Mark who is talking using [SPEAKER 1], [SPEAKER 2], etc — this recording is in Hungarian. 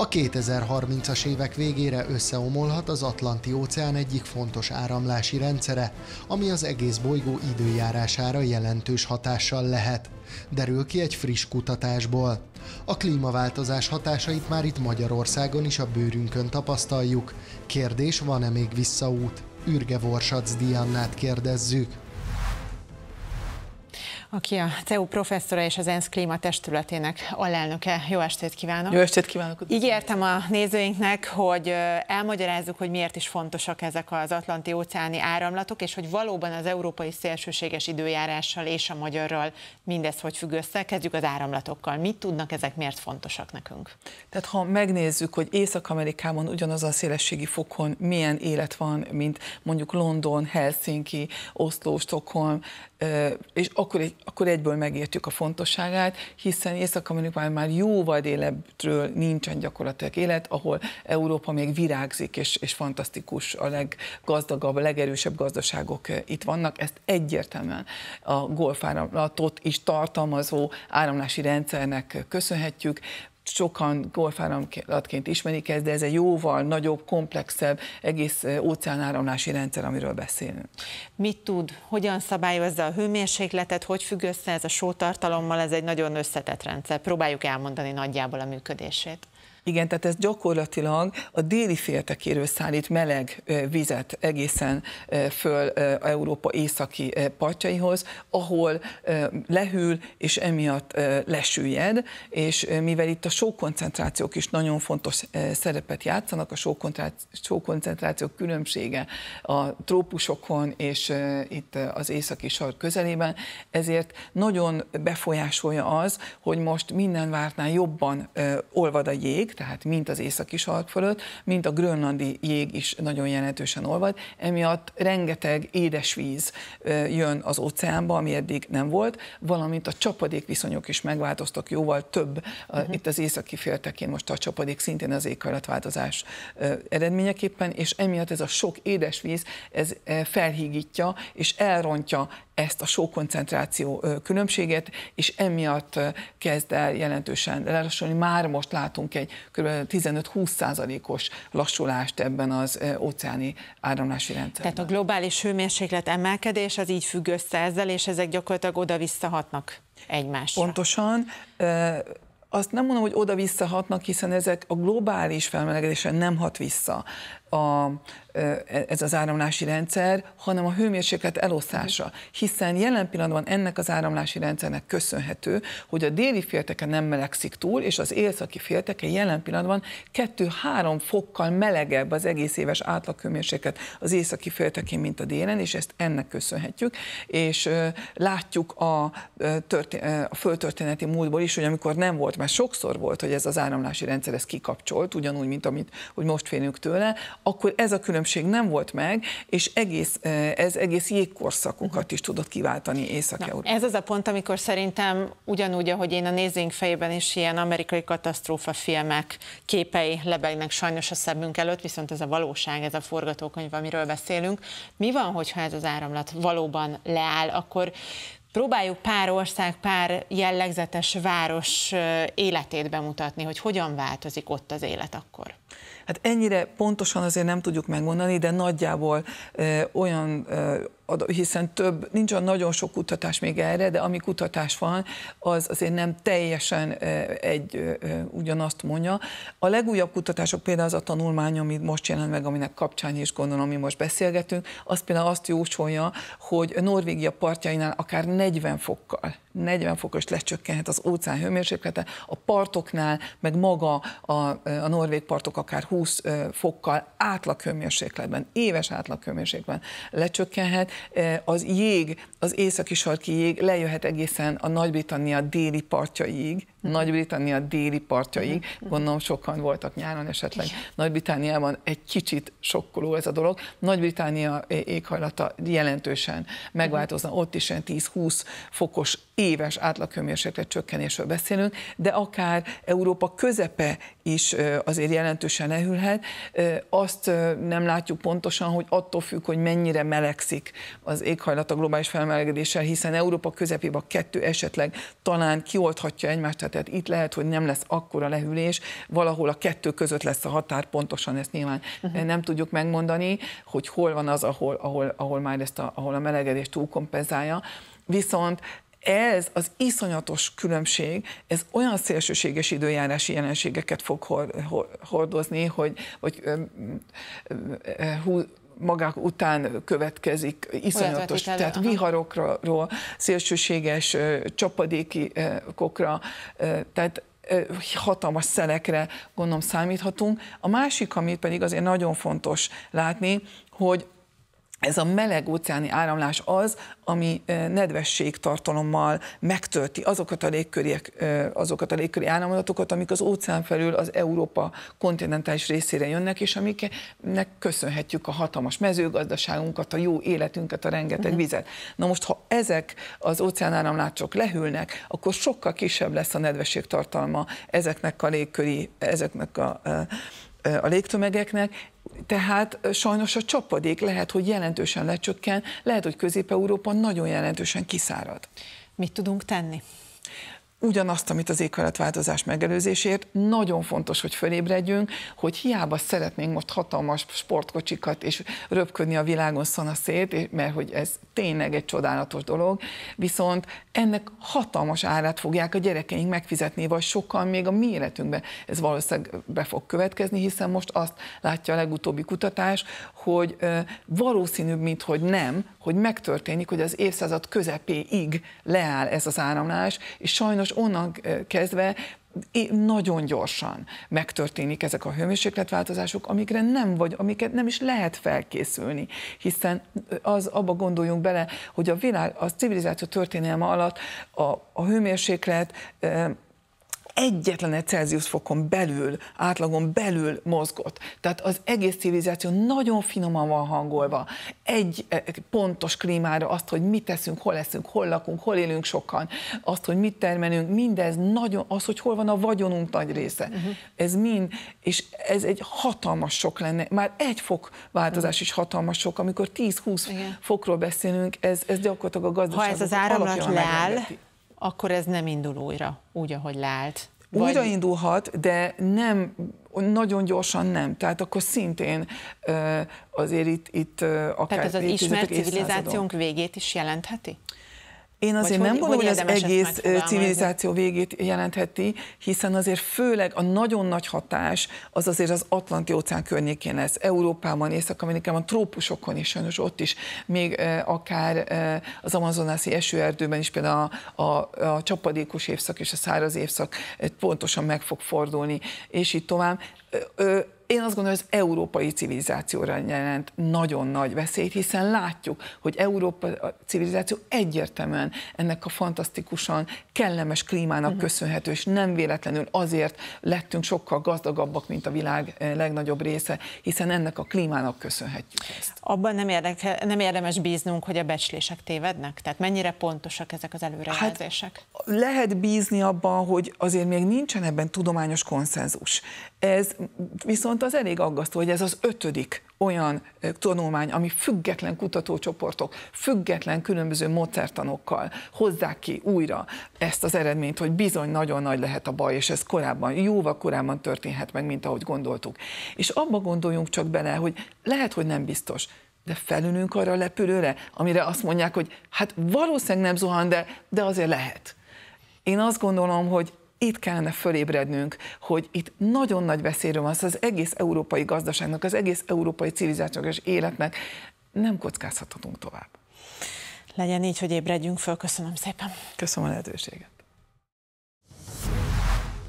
[SPEAKER 1] A 2030-as évek végére összeomolhat az Atlanti-óceán egyik fontos áramlási rendszere, ami az egész bolygó időjárására jelentős hatással lehet. Derül ki egy friss kutatásból. A klímaváltozás hatásait már itt Magyarországon is a bőrünkön tapasztaljuk. Kérdés, van-e még visszaút? Ürge Vorsac Diannát kérdezzük aki a CEU professzora és az ENSZ Klíma Testületének alelnöke. Jó estét kívánok! Jó estét kívánok! Ígértem a nézőinknek, hogy elmagyarázzuk, hogy miért is fontosak ezek az atlanti óceáni áramlatok, és hogy valóban az európai szélsőséges időjárással és a magyarral mindez hogy függ össze. Kezdjük az áramlatokkal. Mit tudnak ezek, miért fontosak nekünk?
[SPEAKER 2] Tehát ha megnézzük, hogy Észak-Amerikában ugyanaz a szélességi fokon milyen élet van, mint mondjuk London, Helsinki, Oszló, Stockholm, és akkor egy akkor egyből megértjük a fontosságát, hiszen Észak-Amerikában már jóval délebbről nincsen gyakorlatilag élet, ahol Európa még virágzik, és, és fantasztikus, a leggazdagabb, a legerősebb gazdaságok eh, itt vannak. Ezt egyértelműen a golfáramlatot is tartalmazó áramlási rendszernek köszönhetjük sokan golfáramlatként ismerik ezt, de ez egy jóval nagyobb, komplexebb, egész óceánáramlási rendszer, amiről beszélünk.
[SPEAKER 1] Mit tud, hogyan szabályozza a hőmérsékletet, hogy függ össze ez a sótartalommal, ez egy nagyon összetett rendszer. Próbáljuk elmondani nagyjából a működését.
[SPEAKER 2] Igen, tehát ez gyakorlatilag a déli féltekéről szállít meleg vizet egészen föl Európa északi partjaihoz, ahol lehűl, és emiatt lesüllyed, és mivel itt a sókoncentrációk is nagyon fontos szerepet játszanak, a sókoncentrációk különbsége a trópusokon és itt az északi sar közelében, ezért nagyon befolyásolja az, hogy most minden vártnál jobban olvad a jég, tehát mint az északi sark fölött, mint a grönlandi jég is nagyon jelentősen olvad, emiatt rengeteg édesvíz jön az óceánba, ami eddig nem volt, valamint a csapadékviszonyok is megváltoztak jóval több, uh-huh. itt az északi féltekén most a csapadék szintén az éghajlatváltozás eredményeképpen, és emiatt ez a sok édesvíz, ez e, felhígítja és elrontja ezt a sok koncentráció különbséget, és emiatt kezd el jelentősen lelassulni. Már most látunk egy kb. 15-20%-os lassulást ebben az óceáni áramlási rendszerben.
[SPEAKER 1] Tehát a globális hőmérséklet emelkedés az így függ össze ezzel, és ezek gyakorlatilag oda-vissza hatnak egymásra. Pontosan azt nem mondom, hogy oda-visszahatnak,
[SPEAKER 2] hiszen ezek a globális felmelegedésre nem hat vissza a, e, ez az áramlási rendszer, hanem a hőmérséklet eloszása. Hiszen jelen pillanatban ennek az áramlási rendszernek köszönhető, hogy a déli félteke nem melegszik túl, és az északi félteke jelen pillanatban 2-3 fokkal melegebb az egész éves átlaghőmérséklet az északi féltekén, mint a délen, és ezt ennek köszönhetjük. És látjuk a, a föltörténeti múltból is, hogy amikor nem volt, mert sokszor volt, hogy ez az áramlási rendszer ez kikapcsolt, ugyanúgy, mint amit hogy most félünk tőle, akkor ez a különbség nem volt meg, és egész, ez egész jégkorszakokat mhm. is tudott kiváltani észak európa
[SPEAKER 1] Ez az a pont, amikor szerintem ugyanúgy, ahogy én a nézőink fejében is ilyen amerikai katasztrófa filmek képei lebegnek sajnos a szemünk előtt, viszont ez a valóság, ez a forgatókönyv, amiről beszélünk. Mi van, hogyha ez az áramlat valóban leáll, akkor Próbáljuk pár ország, pár jellegzetes város életét bemutatni, hogy hogyan változik ott az élet akkor.
[SPEAKER 2] Hát ennyire pontosan azért nem tudjuk megmondani, de nagyjából ö, olyan, ö, hiszen több, nincs olyan nagyon sok kutatás még erre, de ami kutatás van, az azért nem teljesen ö, egy ö, ugyanazt mondja. A legújabb kutatások, például az a tanulmány, amit most jelent meg, aminek kapcsán is gondolom, mi most beszélgetünk, az például azt jósolja, hogy Norvégia partjainál akár 40 fokkal 40 fokos lecsökkenhet az óceán hőmérséklete, a partoknál, meg maga a, a norvég partok akár 20 fokkal átlaghőmérsékletben, éves átlaghőmérsékletben lecsökkenhet. Az jég, az északi sarki jég lejöhet egészen a Nagy-Britannia déli partjaig, nagy-Britannia déli partjaig, mhm. Mhm. gondolom sokan voltak nyáron esetleg. Nagy-Britanniában egy kicsit sokkoló ez a dolog. Nagy-Britannia éghajlata jelentősen megváltozna, mhm. ott is ilyen 10-20 fokos éves átlaghőmérséklet csökkenésről beszélünk, de akár Európa közepe is azért jelentős jelentősen enyhülhet. Azt nem látjuk pontosan, hogy attól függ, hogy mennyire melegszik az éghajlat a globális felmelegedéssel, hiszen Európa közepébe a kettő esetleg talán kioldhatja egymást, tehát itt lehet, hogy nem lesz akkora lehűlés, valahol a kettő között lesz a határ, pontosan ezt nyilván uh-huh. nem tudjuk megmondani, hogy hol van az, ahol, ahol, ahol már ezt a, ahol a melegedést túlkompenzálja. Viszont ez az iszonyatos különbség, ez olyan szélsőséges időjárási jelenségeket fog hordozni, hogy vagy, magák után következik iszonyatos, tehát tehát viharokról, szélsőséges csapadékokra, tehát hatalmas szelekre gondolom számíthatunk. A másik, amit pedig azért nagyon fontos látni, hogy ez a meleg óceáni áramlás az, ami nedvességtartalommal megtölti azokat a, légköriek, azokat a légköri áramlatokat, amik az óceán felül az Európa kontinentális részére jönnek, és amiknek köszönhetjük a hatalmas mezőgazdaságunkat, a jó életünket, a rengeteg uh-huh. vizet. Na most, ha ezek az óceán áramlások lehűlnek, akkor sokkal kisebb lesz a nedvességtartalma ezeknek a légköri, ezeknek a a légtömegeknek, tehát sajnos a csapadék lehet, hogy jelentősen lecsökken, lehet, hogy Közép-Európa nagyon jelentősen kiszárad. Mit
[SPEAKER 1] tudunk tenni?
[SPEAKER 2] ugyanazt, amit az éghajlatváltozás megelőzésért. Nagyon fontos, hogy fölébredjünk, hogy hiába szeretnénk most hatalmas sportkocsikat és röpködni a világon szanaszét, mert hogy ez tényleg egy csodálatos dolog, viszont ennek hatalmas árát fogják a gyerekeink megfizetni, vagy sokan még a mi életünkben ez valószínűleg be fog következni, hiszen most azt látja a legutóbbi kutatás, hogy valószínűbb, mint hogy nem, hogy megtörténik, hogy az évszázad közepéig leáll ez az áramlás, és sajnos és onnan kezdve nagyon gyorsan megtörténik ezek a hőmérsékletváltozások, amikre nem vagy, amiket nem is lehet felkészülni, hiszen az abba gondoljunk bele, hogy a világ, a civilizáció történelme alatt a, a hőmérséklet egyetlen egy Celsius fokon belül, átlagon belül mozgott. Tehát az egész civilizáció nagyon finoman van hangolva. E, egy pontos klímára azt, hogy mit teszünk, hol leszünk, hol lakunk, hol élünk sokan, azt, hogy mit termelünk, mindez nagyon, az, hogy hol van a vagyonunk nagy része. Uh-huh. Ez mind, és ez egy hatalmas sok lenne. Már egy fok változás uh-huh. is hatalmas sok, amikor 10-20 fokról beszélünk, ez, ez gyakorlatilag a gazdaság. Ha ez az áramlat leáll,
[SPEAKER 1] akkor ez nem indul újra, úgy, ahogy leállt. Vagy... Újraindulhat, de
[SPEAKER 2] nem, nagyon gyorsan nem. Tehát akkor szintén azért itt, itt akár... Tehát ez az ismert civilizációnk
[SPEAKER 1] végét is jelentheti? Én azért Vagy nem hogy, gondolom, hogy, az egész civilizáció
[SPEAKER 2] végét jelentheti, hiszen azért főleg a nagyon nagy hatás az azért az Atlanti-óceán környékén lesz, Európában, Észak-Amerikában, trópusokon is, sajnos ott is, még eh, akár eh, az amazonászi esőerdőben is például a, a, a csapadékos évszak és a száraz évszak eh, pontosan meg fog fordulni, és így tovább én azt gondolom, hogy az európai civilizációra jelent nagyon nagy veszélyt, hiszen látjuk, hogy Európa civilizáció egyértelműen ennek a fantasztikusan kellemes klímának uh-huh. köszönhető, és nem véletlenül azért lettünk sokkal gazdagabbak, mint a világ eh, legnagyobb része, hiszen ennek a klímának köszönhetjük
[SPEAKER 1] ezt. Abban nem, érdeke, nem érdemes bíznunk, hogy a becslések tévednek? Tehát mennyire pontosak ezek az előrejelzések?
[SPEAKER 2] Hát, lehet bízni abban, hogy azért még nincsen ebben tudományos konszenzus. Ez viszont az elég aggasztó, hogy ez az ötödik olyan tanulmány, ami független kutatócsoportok, független különböző módszertanokkal hozzák ki újra ezt az eredményt, hogy bizony nagyon nagy lehet a baj, és ez korábban, jóval korábban történhet meg, mint ahogy gondoltuk. És abba gondoljunk csak bele, hogy lehet, hogy nem biztos, de felülünk arra a lepülőre, amire azt mondják, hogy hát valószínűleg nem zuhan, de, de azért lehet. Én azt gondolom, hogy itt kellene fölébrednünk, hogy itt nagyon nagy veszélyről van az az egész európai gazdaságnak, az egész európai civilizációs életnek.
[SPEAKER 1] Nem kockázhatunk tovább. Legyen így, hogy ébredjünk föl. Köszönöm szépen. Köszönöm a lehetőséget.